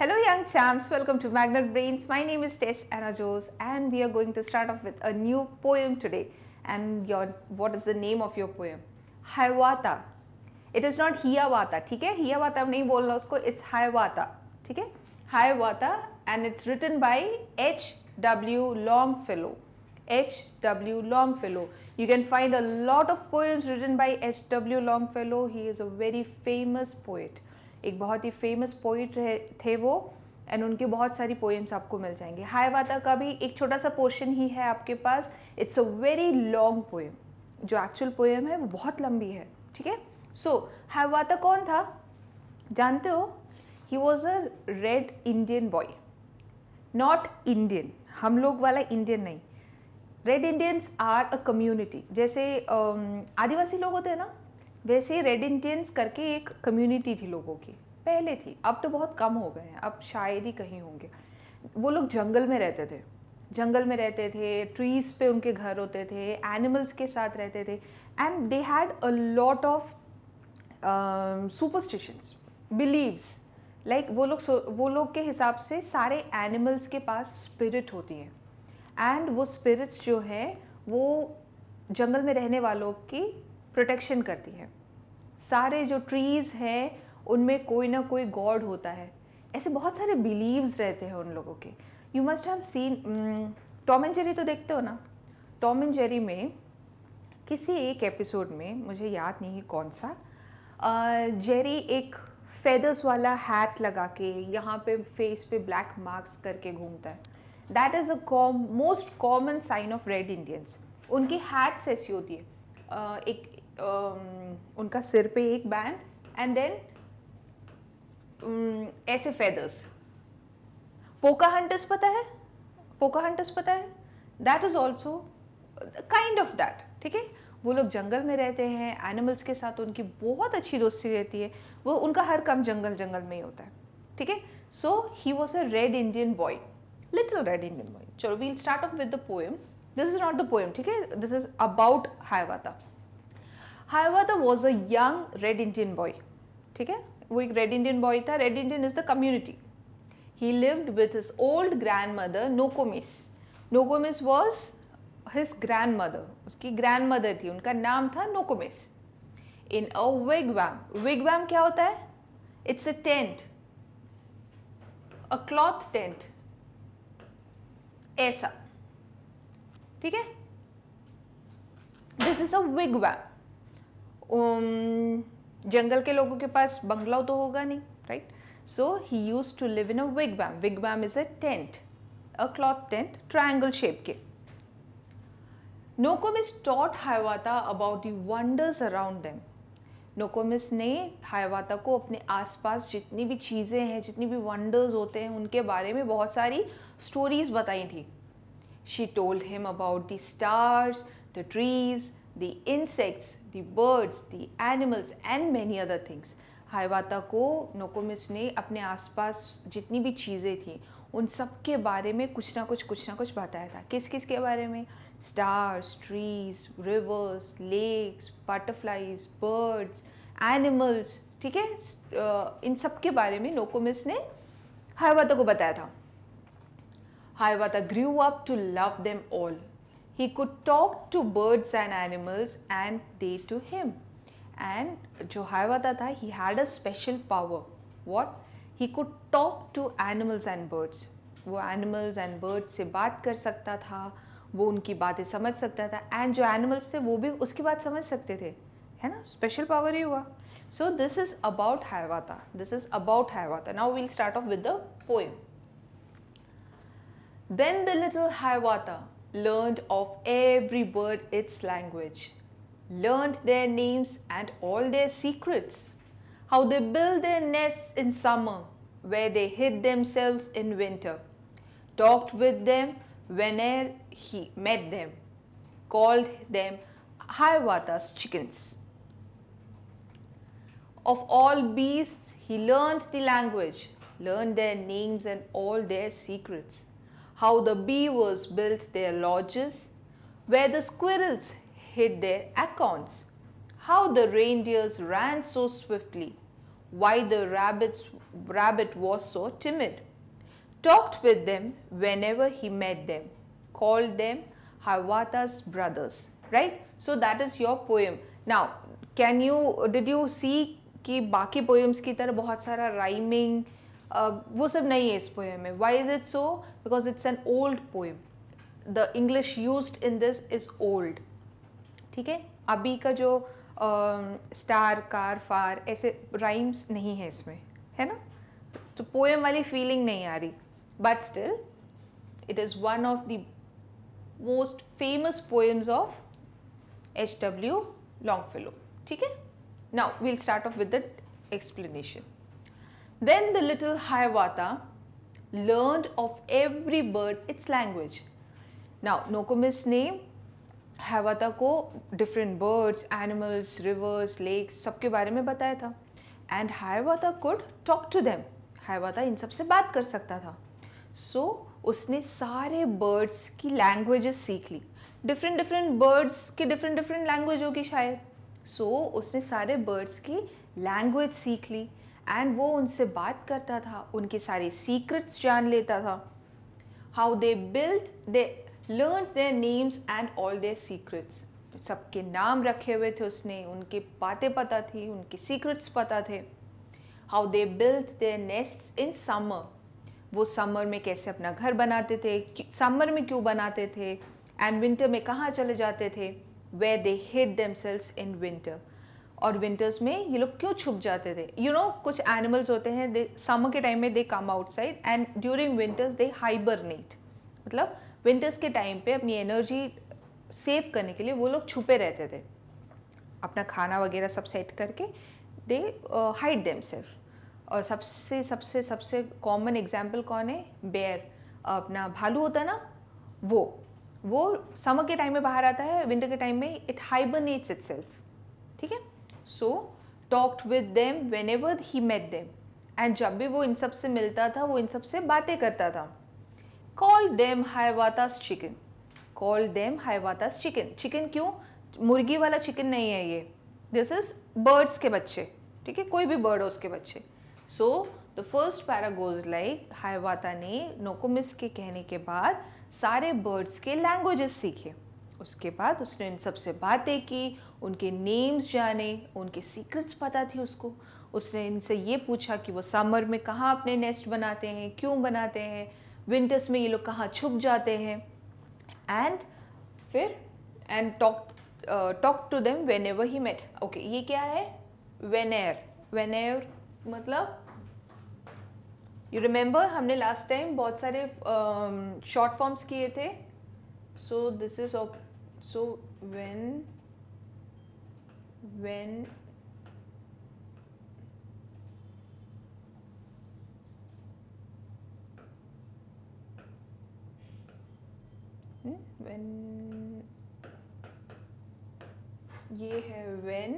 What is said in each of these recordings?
Hello young champs, welcome to Magnet Brains. My name is Tess Anajos and we are going to start off with a new poem today. And your what is the name of your poem? Hiawatha. It is not Hiawatha, ठीक है? Hiawatha नहीं बोलना उसको, it's Hiawatha, okay? Hiawatha and it's written by H. W. Longfellow. H. W. Longfellow. You can find a lot of poems written by H. W. Longfellow. He is a very famous poet. एक बहुत ही famous poet थे वो and उनकी बहुत सारी poems आपको मिल जाएंगी हाय वाता का भी एक छोटा सा पोर्शन ही है आपके पास it's a very long poem जो एक्चुअल पोएम है वो बहुत लंबी है ठीक है सो हाय वाता कौन था जानते हो he was a red Indian boy not Indian हम लोग वाला इंडियन नहीं red Indians are a community जैसे आदिवासी लोग होते हैं ना वैसे ही रेड इंडियंस करके एक कम्युनिटी थी लोगों की पहले थी अब तो बहुत कम हो गए हैं अब शायद ही कहीं होंगे वो लोग जंगल में रहते थे जंगल में रहते थे ट्रीज़ पे उनके घर होते थे एनिमल्स के साथ रहते थे and they had a lot of superstitions beliefs like वो लोग वो लोग के हिसाब से सारे एनिमल्स के पास स्पिरिट होती हैं एंड वो स्पिरिट्स जो हैं वो जंगल में रहने वालों की प्रोटेक्शन करती हैं सारे जो ट्रीज़ हैं उनमें कोई ना कोई गॉड होता है ऐसे बहुत सारे बिलीव्स रहते हैं उन लोगों के you must have seen Tom and Jerry तो देखते हो ना टॉम एंड जेरी में किसी एक एपिसोड में मुझे याद नहीं कौन सा जेरी एक फेदर्स वाला हैट लगा के यहाँ पे फेस पे ब्लैक मार्क्स करके घूमता है that is a most common sign of red Indians उनकी हैट्स ऐसी होती है uh, एक Um, उनका सिर पे एक बैंड एंड देन ऐसे फेदर्स पोका हंटर्स पता है पोका हंटर्स पता है that is also kind of that ठीक है वो लोग जंगल में रहते हैं एनिमल्स के साथ उनकी बहुत अच्छी दोस्ती रहती है वो उनका हर काम जंगल जंगल में ही होता है ठीक है so he was a red Indian boy little red Indian boy चलो we'll start off with the poem this is not the poem ठीक है this is about Hiawatha Hiawatha was a young red Indian boy ठीक है वो एक red Indian boy था red Indian is the community he lived with his old grandmother Nokomis Nokomis was his grandmother उसकी grandmother थी उनका नाम था नोकोमिस इन अ विग वैम विग वैम क्या होता है it's a tent a cloth tent ऐसा ठीक है दिस इज अ वैम जंगल के लोगों के पास बंगला तो होगा नहीं right so he use to live in a wigwam wigwam is a tent a cloth tent triangle shape के Nokomis taught Hiawatha about the wonders around them Nokomis ने Hiawatha को अपने आसपास जितनी भी चीज़ें हैं जितनी भी वंडर्स होते हैं उनके बारे में बहुत सारी स्टोरीज बताई थी she told him about the stars the trees the insects the birds, the animals and many other things. Hiawatha को नोकोमिस ने अपने आसपास जितनी भी चीज़ें थी उन सब के बारे में कुछ ना कुछ कुछ ना कुछ बताया था किस किस के बारे में stars trees rivers lakes butterflies birds animals ठीक है इन सब के बारे में नोकोमिस ने हायवाता को बताया था Hiawatha grew up to love them all He could talk to birds and animals and they to him. And jo Hiawatha tha he had a special power. What? He could talk to animals and birds. wo animals and birds se baat kar sakta tha वो उनकी बातें समझ सकता था and जो animals थे वो भी उसकी बात समझ सकते थे है ना स्पेशल पावर ही हुआ so this is about Hiawatha this is about Hiawatha now we'll start off with the poem then the little Hiawatha learned of every bird its language, learned their names and all their secrets, how they build their nests in summer, where they hid themselves in winter, talked with them whenever he met them, called them Hiawatha's chickens. Of all beasts, he learned the language, learned their names and all their secrets how the beavers built their lodges, where the squirrels hid their acorns, how the reindeers ran so swiftly, why the rabbits, rabbit was so timid, talked with them whenever he met them, called them Harvata's brothers, right? So that is your poem. Now, can you, did you see कि बाकी poems की तरह बहुत सारा rhyming? वो सब नहीं है इस पोएम में why is it so because it's an old poem the English use in this is old ठीक है अभी का जो स्टार कार फार ऐसे राइम्स नहीं है इसमें है ना तो पोएम वाली फीलिंग नहीं आ रही but still it one of the most famous poems of H W Longfellow ठीक है now we'll start off with the explanation Then the little Hiawatha learned of every bird its language. Now, Nokomis ने Hiawatha को different birds animals rivers lakes सबके बारे में बताया था and Hiawatha could talk to them Hiawatha इन सब से बात कर सकता था सो so, उसने सारे बर्ड्स की लैंग्वेजेस सीख ली डिफरेंट डिफरेंट बर्ड्स की डिफरेंट डिफरेंट लैंग्वेज होगी शायद सो so, उसने सारे बर्ड्स की लैंग्वेज सीख ली एंड वो उनसे बात करता था उनकी सारी सीक्रेट्स जान लेता था how they build they learn their names and all their secrets सबके नाम रखे हुए थे उसने उनकी बातें पता थी उनके सीक्रेट्स पता थे how they build their nest in summer वो समर में कैसे अपना घर बनाते थे समर में क्यों बनाते थे एंड विंटर में कहाँ चले जाते थे where they hid themselves in winter और विंटर्स में ये लोग क्यों छुप जाते थे यू you नो know, कुछ एनिमल्स होते हैं दे समर के टाइम में they come outside and during winters they hibernate मतलब विंटर्स के टाइम पे अपनी एनर्जी सेव करने के लिए वो लोग छुपे रहते थे अपना खाना वगैरह सब सेट करके दे हाइड देम सेल्फ और सबसे सबसे सबसे कॉमन एग्जाम्पल कौन है बेयर अपना भालू होता है ना वो वो समर के टाइम में बाहर आता है विंटर के टाइम में इट हाइबरनेट्स इट ठीक है so talked with them whenever he met them and जब भी वो इन सब से मिलता था वो इन सब से बातें करता था call them Hiawatha's chicken call them Hiawatha's chicken chicken क्यों मुर्गी वाला चिकन नहीं है ये दिस इज़ बर्ड्स के बच्चे ठीक है कोई भी बर्ड हो उसके बच्चे so the first para goes like Hiawatha ने नोकोमिस के कहने के बाद सारे बर्ड्स के लैंग्वेजेस सीखे उसके बाद उसने इन सब से बातें की उनके नेम्स जाने उनके सीक्रेट्स पता थी उसको उसने इनसे ये पूछा कि वो समर में कहाँ अपने नेस्ट बनाते हैं क्यों बनाते हैं विंटर्स में ये लोग कहाँ छुप जाते हैं एंड फिर and talk talk to them whenever he met okay ये क्या है वेन एयर वेन एयर मतलब यू रिमेंबर हमने लास्ट टाइम बहुत सारे शॉर्ट um, फॉर्म्स किए थे so this is so when when eh, when ये है when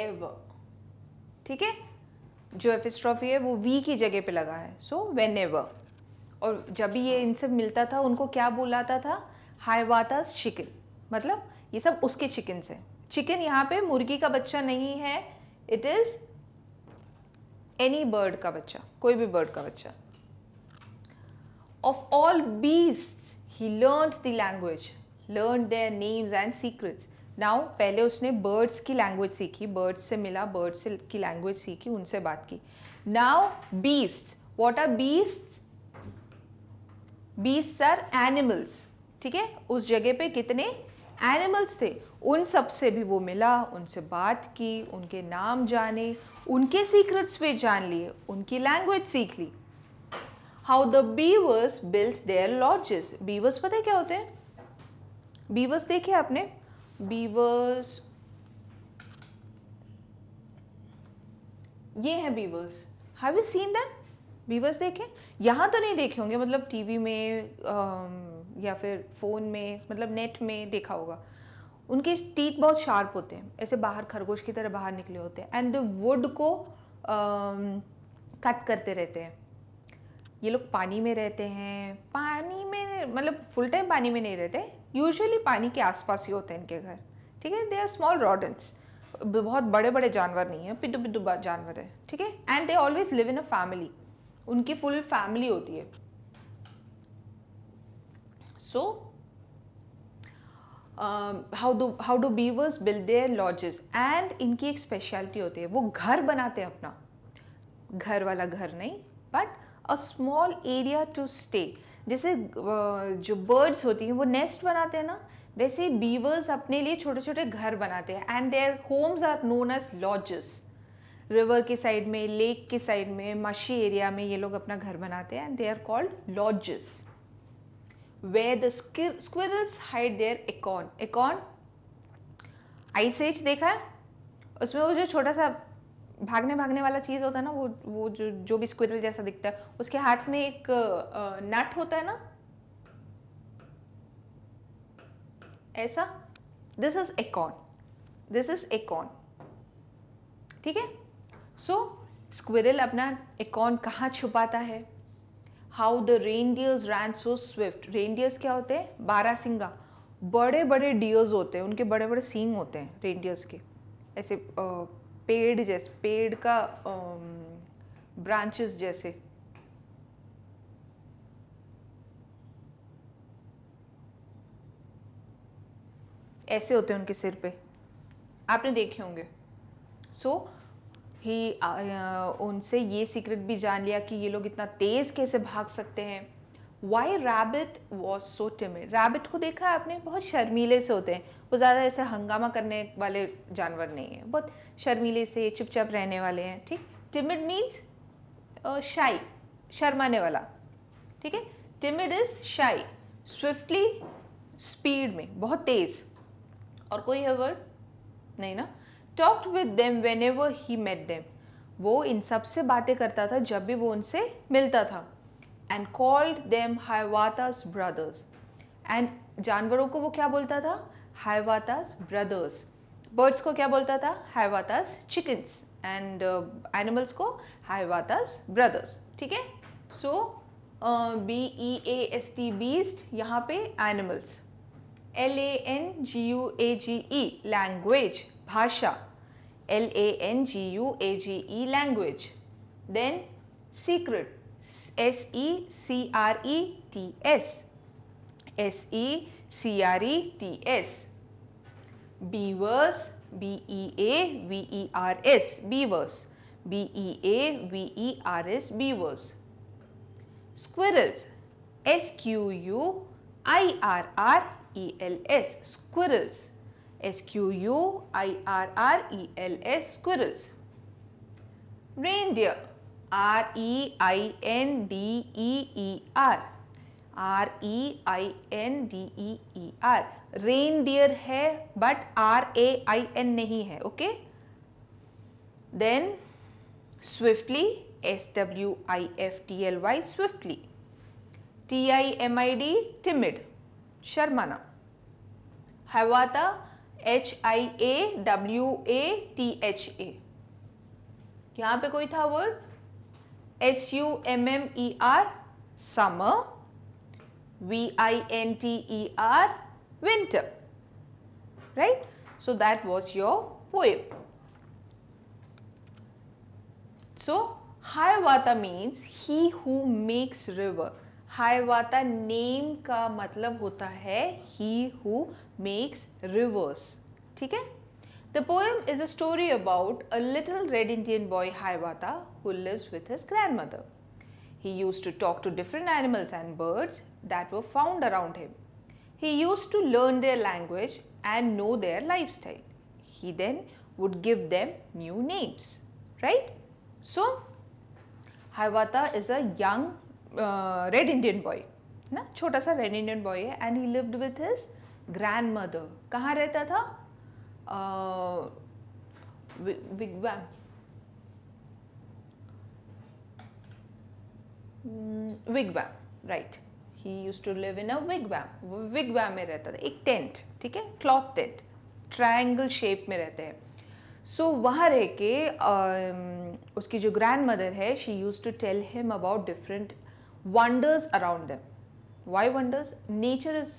ever ठीक है जो एफिस्ट्रॉफी है वो वी की जगह पे लगा है सो वेन एवर और जब भी ये इन सब मिलता था उनको क्या बोलाता था हाईवातास चिकन मतलब ये सब उसके चिकन से चिकन यहाँ पे मुर्गी का बच्चा नहीं है इट इज़ एनी बर्ड का बच्चा कोई भी बर्ड का बच्चा of all beast he learn the language learn their names and secrets now पहले उसने बर्ड्स की लैंग्वेज सीखी बर्ड्स से मिला बर्ड्स की लैंग्वेज सीखी उनसे बात की now beast what are beast beast are animals ठीक है उस जगह पे कितने एनिमल्स थे उन सब से भी वो मिला उनसे बात की उनके नाम जाने उनके सीक्रेट्स पे जान लिए उनकी लैंग्वेज सीख ली how the beavers build their lodges beavers पता है क्या होते हैं बीवर्स देखे आपने बीवर्स ये हैं beavers have you seen them beavers देखे यहाँ तो नहीं देखे होंगे मतलब टीवी में आ, um, या फिर फ़ोन में मतलब नेट में देखा होगा उनके टीथ बहुत शार्प होते हैं ऐसे बाहर खरगोश की तरह बाहर निकले होते हैं एंड वुड को कट um, करते रहते हैं ये लोग पानी में रहते हैं पानी में मतलब फुल टाइम पानी में नहीं रहते यूजुअली पानी के आसपास ही होते हैं इनके घर ठीक है दे आर स्मॉल रॉडन्स बहुत बड़े बड़े जानवर नहीं है पिद्दू पिद्दू जानवर है ठीक है and they always live in a family उनकी फुल फैमिली होती है So how do how do beavers build their lodges and इनकी एक स्पेशलिटी होती है वो घर बनाते हैं अपना घर वाला घर नहीं but a small area to stay जैसे जो बर्ड्स होती हैं वो नेस्ट बनाते हैं ना वैसे बीवर्स अपने लिए छोटे छोटे घर बनाते हैं and their homes are known as lodges river के साइड में लेक के साइड में मशी एरिया में ये लोग अपना घर बनाते हैं and they are called lodges where the squirrels hide their acorn. Acorn ice age देखा है उसमें वो जो छोटा सा भागने भागने वाला चीज़ होता है ना वो वो जो जो भी स्क्विरल जैसा दिखता है उसके हाथ में एक नट होता है ना ऐसा this is acorn this is acorn ठीक है सो स्क्विरल अपना एकॉन कहाँ छुपाता है how the reindeers ran so swift reindeers क्या होते हैं सिंगा बड़े बड़े डियर्स होते हैं उनके बड़े बड़े सींग होते हैं रेनडियर्स के ऐसे पेड़ जैसे पेड़ का ब्रांचेस जैसे ऐसे होते हैं उनके सिर पे आपने देखे होंगे सो so, ही उनसे ये सीक्रेट भी जान लिया कि ये लोग इतना तेज़ कैसे भाग सकते हैं why rabbit was so timid rabbit को देखा है आपने बहुत शर्मीले से होते हैं वो ज़्यादा ऐसे हंगामा करने वाले जानवर नहीं है बहुत शर्मीले से चुपचाप रहने वाले हैं ठीक टिमिड मीन्स शाई शर्माने वाला ठीक है timid is shy swiftly speed में बहुत तेज़ और कोई है वर्ड नहीं ना talked with them whenever he met them वो इन सब से बातें करता था जब भी वो उनसे मिलता था and called them Hiawatha's brothers and जानवरों को वो क्या बोलता था हाईवाता ब्रदर्स बर्ड्स को क्या बोलता था हाईवातास चिकन्स एंड एनिमल्स को हाईवाता ब्रदर्स ठीक है so B E A S T beast यहाँ पे animals L A N G U A G E language Bhasha, L-A-N-G-U-A-G-E language. Then secret, S-E-C-R-E-T-S, S-E-C-R-E-T-S. Beavers, B-E-A-V-E-R-S, beavers, B-E-A-V-E-R-S, beavers. Squirrels, S-Q-U-I-R-R-E-L-S, squirrels S Q U I R R E L S squirrels. Reindeer R E I N D E E R R E I N D E E R reindeer है but R A I N नहीं है okay then swiftly S W I F T L Y swiftly T I M I D timid शर्माना Hiawatha H I A W A T H A यहां पे कोई था word S U M M E R summer V I N T E R winter right so that was your poem so Hiawatha means he who makes river Hiawatha name का मतलब होता है he who makes rivers ठीक है the poem is a story about a little red Indian boy Hiawatha who lives with his grandmother he use to talk to different animals and birds that वो found around him he use to learn their language and know their lifestyle he then would give them new names right so Hiawatha is a young red Indian boy ना छोटा सा red Indian boy है and he lived with his grandmother कहाँ रहता था big bang wigwam right he use to live in a wigwam wigwam में रहता था एक टेंट ठीक है क्लॉथ टेंट ट्राइंगल शेप में रहते हैं सो so, वहाँ रह के uh, उसकी जो ग्रैंड मदर है she use to tell him about different wonders around them. Why wonders nature is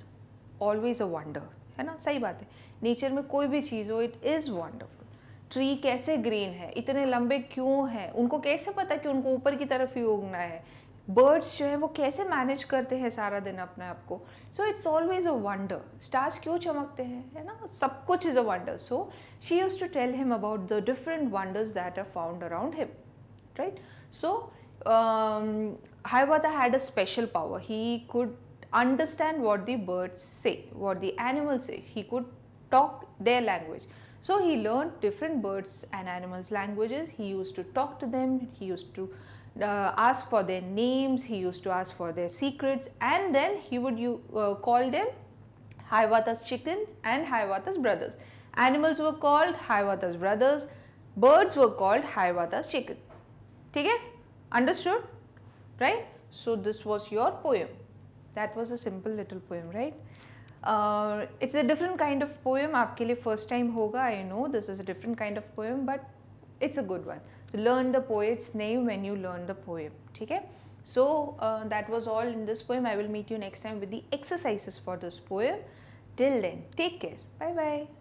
always a wonder है ना सही बात है नेचर में कोई भी चीज़ हो इट इज़ वंडरफुल ट्री कैसे ग्रीन है इतने लंबे क्यों हैं उनको कैसे पता कि उनको ऊपर की तरफ ही उगना है बर्ड्स जो है वो कैसे मैनेज करते हैं सारा दिन अपने आप को so it's always a wonder stars क्यों चमकते हैं है ना सब कुछ is a wonder so she use to tell him about the different wonders that are found around him right so um, had a special power. He could understand what the birds say, what the animals say. He could talk their language. So he learned different birds and animals languages. He used to talk to them. He used to uh, ask for their names. He used to ask for their secrets and then he would uh, call them Hiawatha's chickens and Hiawatha's brothers. Animals were called Hiawatha's brothers. Birds were called Hiawatha's chickens. ठीक है Understood? Right? So, this was your poem. That was a simple little poem, right? Uh, it's a different kind of poem. आपके liye first time hoga. I know this is a different kind of poem, but it's a good one. So, learn the poet's name when you learn the poem. Okay? So uh, that was all in this poem. I will meet you next time with the exercises for this poem. Till then, take care. Bye bye.